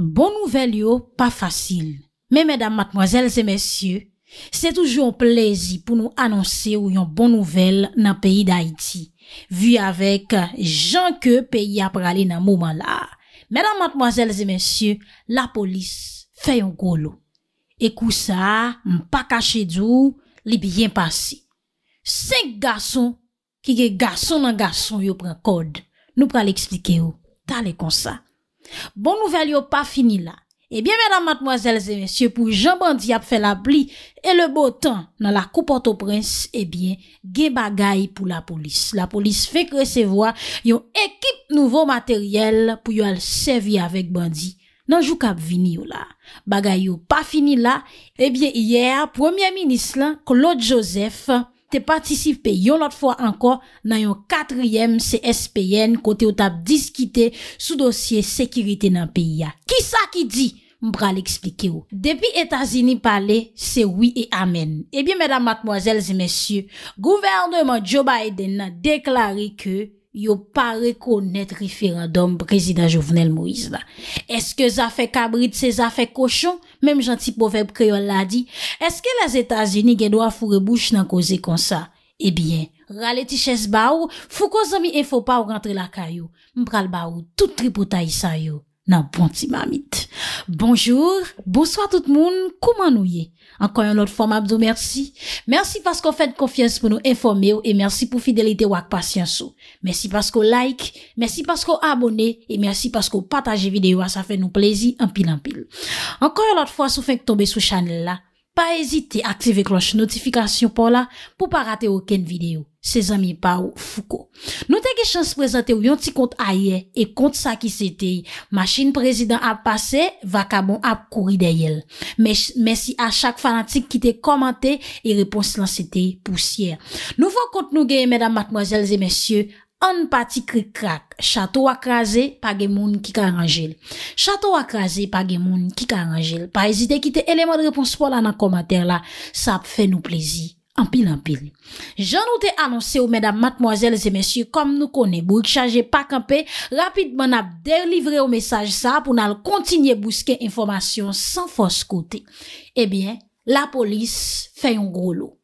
Bon nouvel yo, pa fasil. Me mèdam matmozèl zè mèsyè, se toujou an plèzi pou nou anonsè ou yon bon nouvel nan peyi d'Haïti. Vy avèk jan ke peyi ap pralè nan mouman la. Mèdam matmozèl zè mèsyè, la polis fè yon golo. E kou sa, m pa kache d'ou, li biyen pasi. Sek gason ki ge gason nan gason yo pran kod. Nou pralè eksplike yo, talè kon sa. Bon nouvel yo pa fini la, ebyen mèdam matmoazèl zè mèsyè pou Jean Bandi ap fè la pli e le botan nan la koupote ou prens, ebyen ge bagay pou la polis. La polis fè kre sevoa yon ekip nouvo materyèl pou yo al sevi avèk Bandi nan jou kap vini yo la. Bagay yo pa fini la, ebyen yè a, premier minis lan, Claude Joseph, te patisipe yon lot fwa ankon nan yon katriyem CSPN kote ou tap diskite sou dosye sekirite nan peyi ya. Ki sa ki di? Mbra li eksplike ou. Depi Etasini pale, se wii e amen. E biye medan matmoazelze mesyou, gouvernement Joe Biden na deklare ke yo pa rekonet referandom prezident Jovenel Moïse la. Eske za fe kabrit se za fe koshon? Mem janti poveb kreol la di, eske la Zeta Zini gen do a fure bouch nan koze kon sa? Ebyen, rale ti ches ba ou, fou kon zami en fou pa ou rentre la ka yo. Mpral ba ou, tout tripo ta isa yo. nan bon ti mamit. Bonjour, bonsoir tout moun, kouman nou ye? Ankon yon lot formab do mersi. Mersi pasko fèd kofyans pou nou informe ou, e mersi pou fidelite wak pasyans ou. Mersi pasko like, mersi pasko abone, e mersi pasko pataje videyo, a sa fè nou plezi, anpil anpil. Ankon yon lot fwa sou fèk tobe sou chanel la. pa ezite aktive kloche notifikasyon pou la pou pa rate oken videyo. Se zanmi pa ou fuko. Nou teke chans prezante ou yon ti kont a ye e kont sa ki se te. Machin prezident ap pase, vakabon ap kouri de yel. Mersi a chak fanatik ki te komante e reponsi lan se te pousyere. Nou fok kont nou geye medan matmoazelze mesye. An pati krik krak, chato akraze, pa gen moun ki karanjel. Chato akraze, pa gen moun ki karanjel. Pa ezite kite eleman de repons pou la nan komater la, sa ap fe nou plezi, an pil an pil. Jan nou te anonse ou medam matmoazel zemesye, kom nou kone, bouk chaje pak anpe, rapidman ap derlivre ou mesaj sa ap ou nan l kontinye bouske informasyon san fos kote. Ebyen, eh la polis fe yon grolo.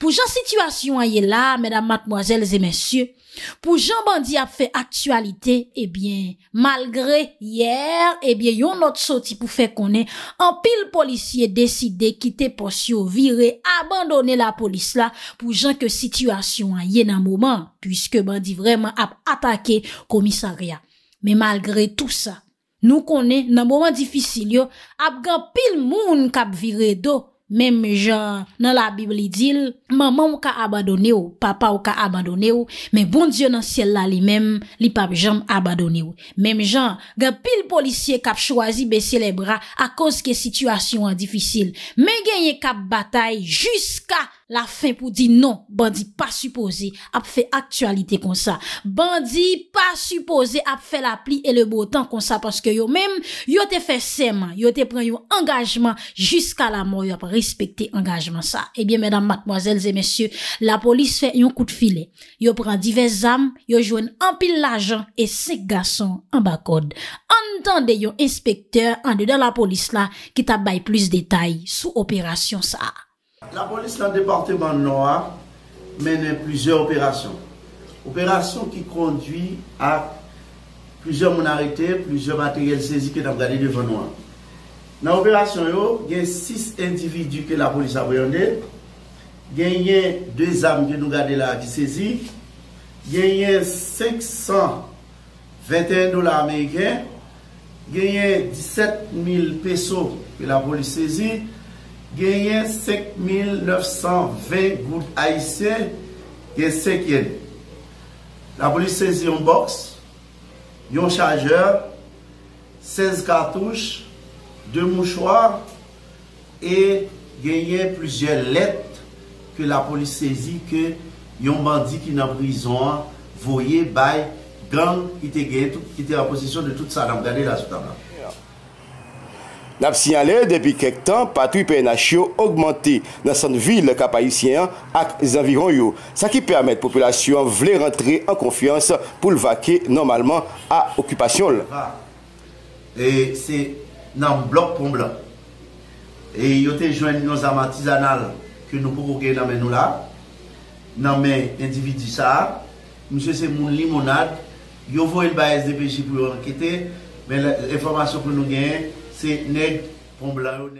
Pou jan situasyon a ye la, mèdam matmoazèl zè mèsyè, pou jan bandi ap fè aktualite, ebyen, eh malgre yèr, ebyen eh yon not soti pou fè konè, an pil polisye deside, kite posyo, vire, abandonè la polis la, pou jan ke situasyon a ye nan mouman, pwiske bandi vreman ap atake komisarya. Mè malgre tout sa, nou konè nan mouman difisilyo, ap gan pil moun kap vire do, Mem jan nan la bib li dil Maman ou ka abadone ou Papa ou ka abadone ou Men bon diyon nan siel la li men Li pa bi janm abadone ou Mem jan gen pil polisye kap chwazi besye le bra A koske situasyon an difisil Men genye kap batay Juska La fin pou di non, bandi pa supose ap fe aktualite kon sa. Bandi pa supose ap fe la pli e le botan kon sa. Paske yo men, yo te fe seman, yo te pren yo engajman jiska la moun yo ap respekte engajman sa. Ebyen, eh menam, matmoazelze, mensyo, la polis fe yon kout file. Yo pren divez am, yo jwen empil la jan e sek gason an bakod. Antande yon inspekteur an de de la polis la ki tabay plus detay sou operasyon sa a. La police dans le département Noir mène plusieurs opérations. Opérations qui conduisent à plusieurs mon plusieurs matériels saisis que nous avons devant nous. Dans l'opération, il y a six individus que la police a appréhendés. Il y a deux armes que nous garder là qui saisies. Il y a 521 dollars américains. Il y a 17 000 pesos que la police saisit. genye 5.920 gout aise genye 5 yen. La polis sezi yon boks, yon chajeur, 16 kartouche, 2 mouchouar, e genye plujer let ke la polis sezi ke yon bandi ki nan vizouan voye bay gang ki te genye, ki te aposisyon de tout sa nan gane la suta blanke. N ap sinyale, depi kek tan, patwi PNH yo augmante nan san vil kapayisyen ak zanviron yo. Sa ki permette populasyon vle rentre an konfiyans pou l vake normalman a okupasyon l. E se nan blok pon blan. E yote jwen nou zaman tizanal ke nou pou koke nan men nou la. Nan men individu sa. Mse se moun limonad. Yo vou el bayez de peche pou l anketen. Men l reformasyon pou nou genye si Ned Pomblano.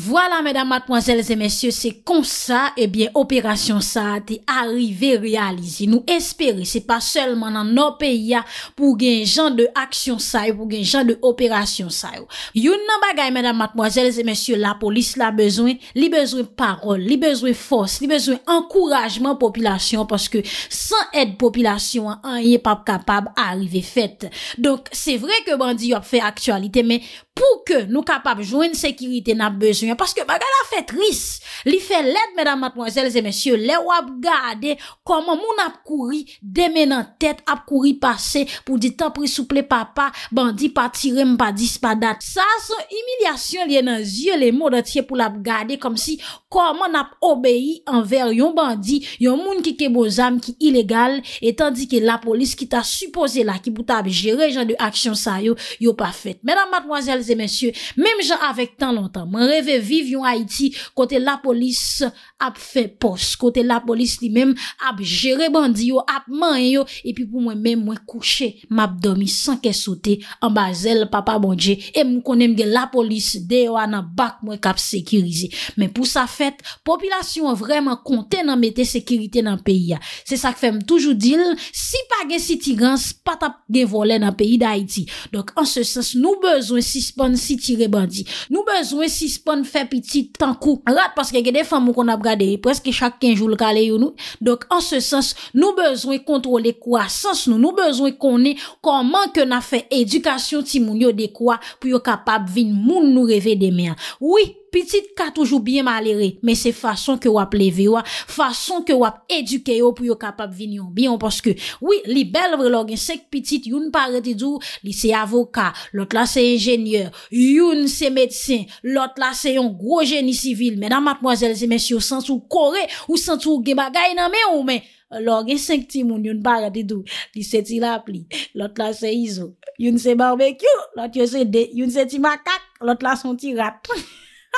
Voilà, mèdame, mèdame, mèdame, mèdame, mèdame, c'est comme ça, eh bien, opération ça a été arrivée, réalisée. Nous espérons, c'est pas seulement dans nos pays, pour les gens de action ça, pour les gens de opération ça. Il y a un nom d'agent, mèdame, mèdame, mèdame, la police a besoin, il a besoin de parole, il a besoin de force, il a besoin de encouragement aux populations parce que sans aide aux populations, on n'est pas capable d'arriver fait. Donc, c'est vrai que Bandi a fait actualité, mais pour que nous capables de jouer une sécurité, on a besoin parce que bagada fè tris. Li fè led, mesdames, mademoiselles et messieurs, le wap gade, koman moun ap kouri deme nan tèt, ap kouri pase pou di tan prisouple papa bandi pa tirem pa dispa dat. Sa son imilyasyon liè nan zye, le mou datye pou lap gade kom si koman ap obeyi anver yon bandi, yon moun ki kebo zame ki ilegal, etan di ki la polis ki ta suppose la ki bouta ap jere jan de aksyon sa yo, yo pa fète. Mesdames, mademoiselles et messieurs, mèm jan avek tan lontan, mèm revè viv yon Haiti, kote la polis ap fe pos, kote la polis li mem ap jere bandi yo ap man yo, epi pou mwen men mwen kouche, mwen ap domi sanke sote, ambazel, papa bondje e mwen konem gen la polis deyo anap bak mwen kap sekirize men pou sa fèt, populasyon vreman konten nan mette sekirite nan peyi ya, se sak fem toujou dil si pa gen si tirans, pat ap devole nan peyi da Haiti, dok an se sens nou bezwen si span si tire bandi, nou bezwen si span Fè piti tan kou Angat paske gè defan moun kon ap gade Preske chak kenjou l gale yon nou Dok an se sens nou bezwen kontrole kwa Sens nou nou bezwen konnen Koman ke na fè edukasyon ti moun yo dekwa Pou yo kapab vin moun nou reve de mè Ouye Pitit ka toujou biye malere, men se fason ke wap leve wap, fason ke wap eduke yo pou yo kapap vin yon biyon, poske, oui, li bel vre lor gen sek pitit, yon pare didou, li se avoka, lot la se enjenyeur, yon se metsin, lot la se yon grojeni sivil, mena matmoazel se mensyo, san sou kore, ou san sou gebagay nan men ou men, lor gen sek timoun, yon pare didou, li se ti rap li, lot la se izo, yon se barbekyou, lot yo se de, yon se ti makak, lot la se ti rap, pouf,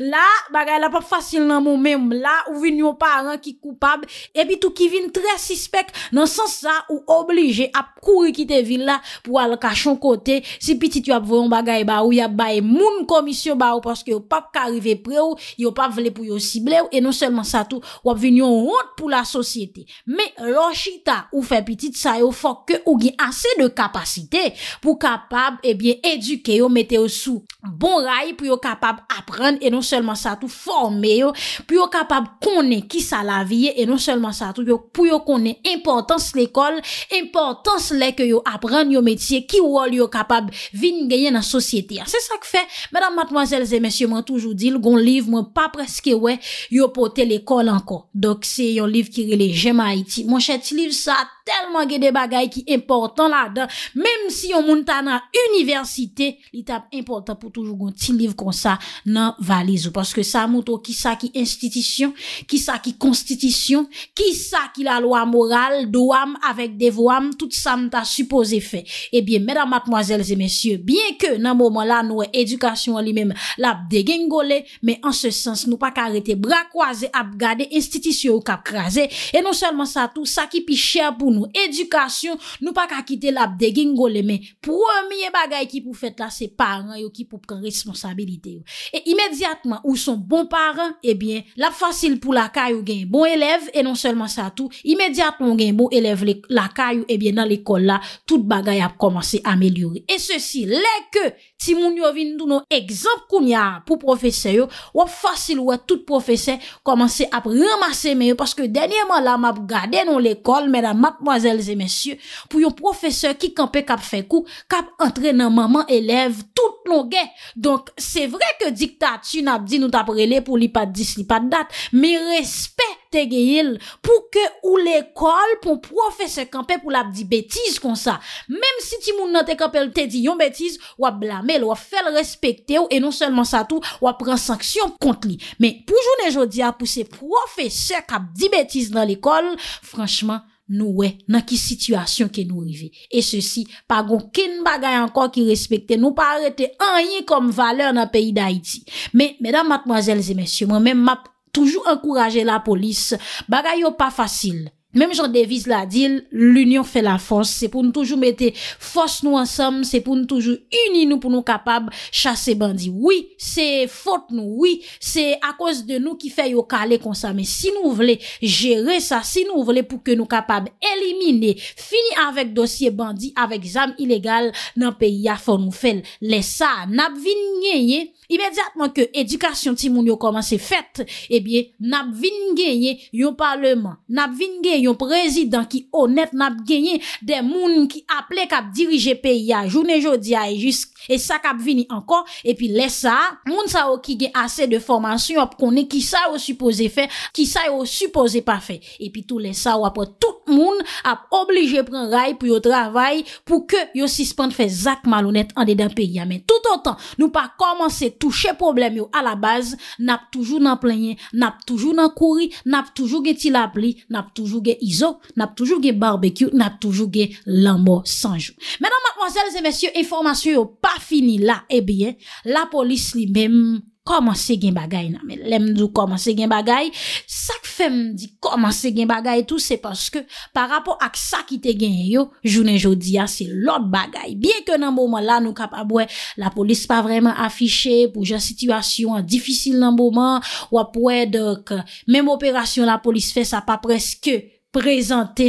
la, bagay la pap fasil nan moun mèm la, ou vin yon paran ki koupab ebi tou ki vin tre sispek nan sens sa ou oblije ap kouri ki te vin la pou al kachon kote, si pitit yon ap voyon bagay ba ou, yon ap bay moun komisyon ba ou paske yon pap karive pre ou, yon pap vle pou yon sible ou, e non selman sa tou wap vin yon ronde pou la sosyete me, lò chita ou fe pitit sa yo fok ke ou gen ase de kapasite pou kapab eduke yo, mete yo sou bon ray pou yo kapab aprende e non selman sa tou forme yo, pou yo kapab konen ki sa la vie, e non selman sa tou, pou yo konen impotans l'ekol, impotans lè ke yo apren yo metye, ki wol yo kapab vin genyen nan sosyete. Se sa ke fe, madame, mademoiselles et messieurs, mwen toujou di, l'gon liv mwen pa preske wè, yo pou te l'ekol ankon. Dok, se yon liv ki rile jem a iti. Mwen chet, liv sa a telman gen de bagay ki importan la dan. Mem si yon moun ta nan universite, li tap importan pou toujou goun ti liv kon sa nan valizou. Paske sa moun tou ki sa ki institisyon, ki sa ki konstitysyon, ki sa ki la lwa moral do am avèk de vo am, tout sa moun ta suppose fe. Ebyen, eh mèdam matmoazèl zè mèsyè, bien ke nan mouman la nouè edukasyon li mèm lap de gen gole, men an se sens nou pa karete bra kwa zè ap gade institisyon ou kap kwa zè. E non selman sa tou, sa ki pi chè apoun nou edukasyon, nou pa kakite lap de gen gole men. Premier bagay ki pou fet la, se paran yo ki pou pren responsabilite yo. E imediatman ou son bon paran, ebyen lap fasil pou lakay yo gen bon eleve, e non selman sa tou, imediatman gen bon eleve lakay yo, ebyen nan l'ekol la, eh tout bagay ap komanse amelyori. E se si leke si moun yo vin nou nou ekzamp koumyan pou profese yo, wap fasil wap tout profese, komanse ap ramase men yo, paske denye man la map gade nou l'ekol, men ap map Mwazelze mensyo, pou yon profeseur ki kampe kap fekou, kap entre nan maman eleve tout non gen. Donk, se vre ke dikta atu na apdi nou taprele pou li pat dis, li pat dat, mi respe te geyil pou ke ou le kol pou profeseur kampe pou la apdi betiz kon sa. Mem si ti moun nan te kampe, te di yon betiz, wap blame, wap fel respekte ou, e non selman sa tou, wap pran sanksyon kont li. Men, pou jounen jodia, pou se profeseur kap di betiz nan le kol, franchman, Nou wè nan ki situasyon ke nou rive E se si, pa gon ken bagay Ankon ki respekte, nou pa arete Anye kom valeur nan peyi d'Haïti Men, menan matmazèl zemensye Mwen men map toujou ankouraje la polis Bagay yo pa fasil Mem jan devise la dil, l'union fè la fons, se pou nou toujou mette fons nou ansam, se pou nou toujou uni nou pou nou kapab chase bandi. Oui, se fote nou, oui, se a kos de nou ki fè yo kale konsa, men si nou vle, jere sa, si nou vle pou ke nou kapab elimine, fini avèk dosye bandi, avèk zam ilegal nan peyi ya fò nou fè lè sa. Nap vin ngeye, imediatman ke edukasyon ti moun yo komanse fèt, e eh bie nap vin ngeye yo parleman, nap vin ngeye, yon prezident ki onet nap genye den moun ki aple kap dirije pe ya jounen jodi ya e jisk e sa kap vini ankon e pi lesa moun sa ou ki gen ase de formasyon ap konen ki sa ou suppose fe ki sa ou suppose pa fe e pi tou lesa ou apote tout moun ap oblije pren ray pou yo travay pou ke yo sispan fe zak malonet an de den pe ya men tout an tan nou pa komanse touche problem yo a la baz nap toujou nan plenye nap toujou nan kouri nap toujou gen tilap li nap toujou gen izo, nap toujou gen barbekyou, nap toujou gen lambo sanjou. Menan, matwansel, zemesye, informasyon yo pa fini eh la, ebyen, la polis li bem, komanse gen bagay nan, men, lemdou komanse gen bagay, sak fem di komanse gen bagay tou, se paske pa rapo ak sak ite gen yo, jounen jodi ya, ah, se lot bagay. Bien ke nanbouman la nou bon kapabwe, la polis pa vreman afiche, pouja situasyon an difisil nanbouman, wapwe, dok, mem operasyon la polis fe, sa pa preske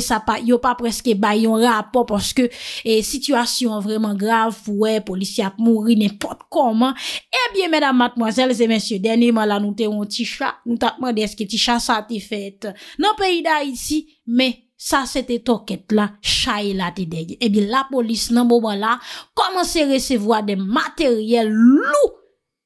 sa pa yo pa preske bayon rapo poske e, situasyon vreman grav wè, polisi ap mouri nèpot koman ebiye mèdam matmozèl zè mèsyo denèman la nou te woun ti chan nou takman deske ti chan sa te fèt nan pe yida yisi mè sa se te tokèt la chay la te degye ebiye la polis nan bo ban la komanse resevoa de materyel lou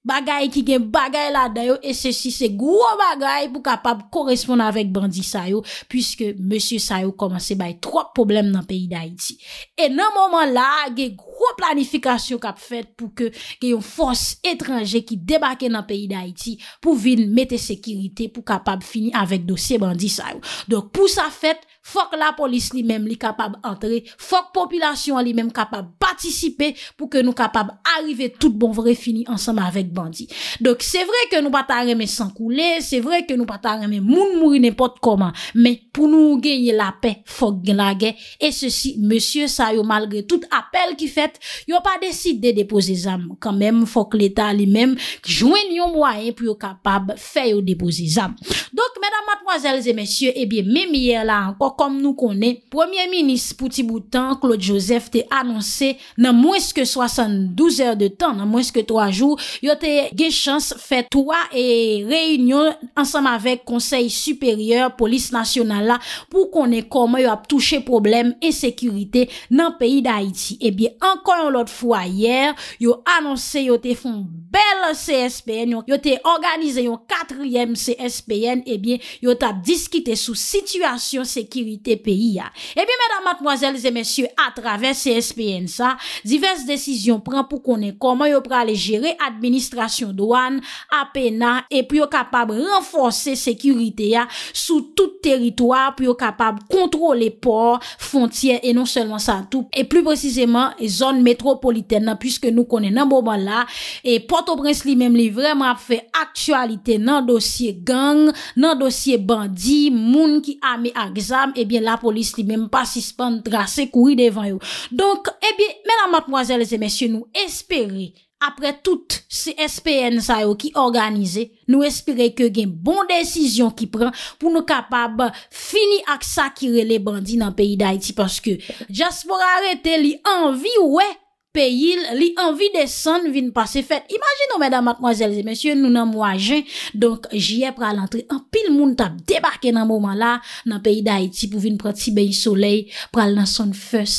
bagay ki gen bagay la dayo e se si se gwo bagay pou kapap koresponde avèk bandi sayo pwiske msye sayo komanse bay 3 problem nan peyi da iti e nan moman la gen gwo planifikasyon kap fèt pou ke gen yon fons etranje ki debake nan peyi da iti pou vin mette sekirite pou kapap fini avèk dosye bandi sayo dok pou sa fèt fok la polis li mem li kapab antre, fok populasyon li mem kapab patisipe pou ke nou kapab arrive tout bon vre fini ansama avek bandi. Dok se vre ke nou patareme sankoule, se vre ke nou patareme moun mouri nepot koman me pou nou genye la pe fok genage e se si monsye sa yo malgre tout apel ki fet yo pa deside depoze zam kanmem fok l'eta li mem ki jwen yon mwayen pou yo kapab fe yo depoze zam. Dok medan matmoazelze monsye e biye me miye la anko kom nou konen, premier minis pouti boutan, Claude Joseph te annonse nan mweske 72 er de tan, nan mweske 3 jou yo te gen chans, fe toa e reynyon ansam avek konsey superior, polis nasyonal pou konen koman yo ap touche problem e sekurite nan peyi da Haiti, ebyen eh ankon lout fwa yer, yo annonse yo te fon bel CSPN yo te organize yon katryem CSPN, ebyen eh yo ta diskite sou situasyon seki peyi ya. E pi mèdam matmoazèl zè mèsyè a travè cè SPN sa zivèz dèsizyon pran pou konè koman yo pralè jere administrasyon douan apè nan e pi yo kapab renfonsè sekurite ya sou tout teritwa pi yo kapab kontrolè port fontyè e non sèlman sa tout e plou prezizèman zon metropolitè nan pwiske nou konè nan boban la e Porto Prince li mèm li vreman fè aktualite nan dosye gang, nan dosye bandi moun ki a mè a gzam Ebyen eh la polis li menm pasispan drase kouri devan yo Donk ebyen eh menan matmwazel zemesye nou espere Apre tout se SPN sa yo ki organize Nou espere ke gen bon desisyon ki pran Pou nou kapab fini ak sakire le bandi nan peyi da iti Paske Jaspor arete li anvi wey pe yil li anvi desan vin pase fet. Imagin nou, mèdam, matmoazèlzè, mèsyè, nou nan mwajè, donk jye pral antre an pil moun tap debarke nan mouman la, nan peyi da iti pou vin prati beyi soley, pral nan son fès,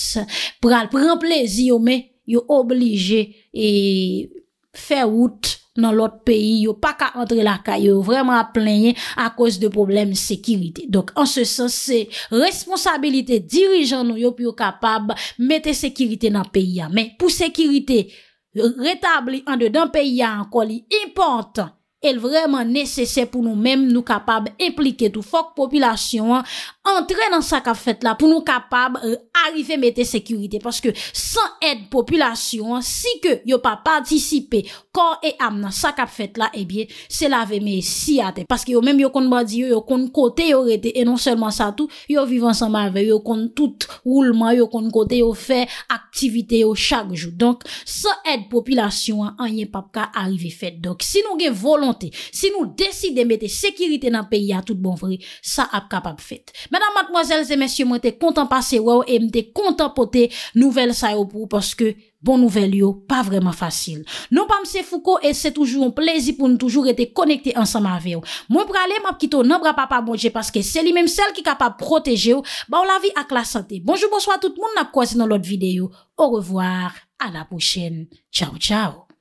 pral pran plezi yo mè, yo oblije, e fe wout, nan lot peyi yo pa ka entre la ka yo vreman a plenye a kos de problem sekirite. Donk an se sens se responsabilite dirijan nou yo pyo kapab mette sekirite nan peyi ya. Men pou sekirite retabli an de dan peyi ya an koli importan el vreman nesesè pou nou menm nou kapab implike tou fok popilasyon entren nan sa kap fèt la pou nou kapab euh, arife mette sekurite. Paske san et popilasyon, si ke yo pa patisipe kon e amna sa kap fèt la, ebyen, se la veme si ate. Paske yo menm yo kon badi yo, yo kon kote yo rete, e non selman sa tout yo vivan san ma ve, yo kon tout rouleman, yo kon kote yo fe aktivite yo chak jou. Donk san et popilasyon, anye pap ka arife fèt. Donk, si nou gen volon Si nou desi de mette sekirite nan peyi a tout bonvri, sa ap kapap fet. Mèdam, madmoazèl, zèmèsyo, mwen te kontan pase wè ou e mte kontan pote nouvel sa yo pou paske bon nouvel yo pa vreman fasil. Non pa mse fouko et se toujou an plezi pou nou toujou ete konekte ansan ma ve ou. Mwen pralè m ap kito nan bra pa pa mwange paske seli mèm sel ki kapap proteje ou ba ou la vi ak la sante. Bonjou, bonsoit tout moun ap kwa zi nan lot videyo. Ou revoar, an ap ou chen. Tchao, tchao.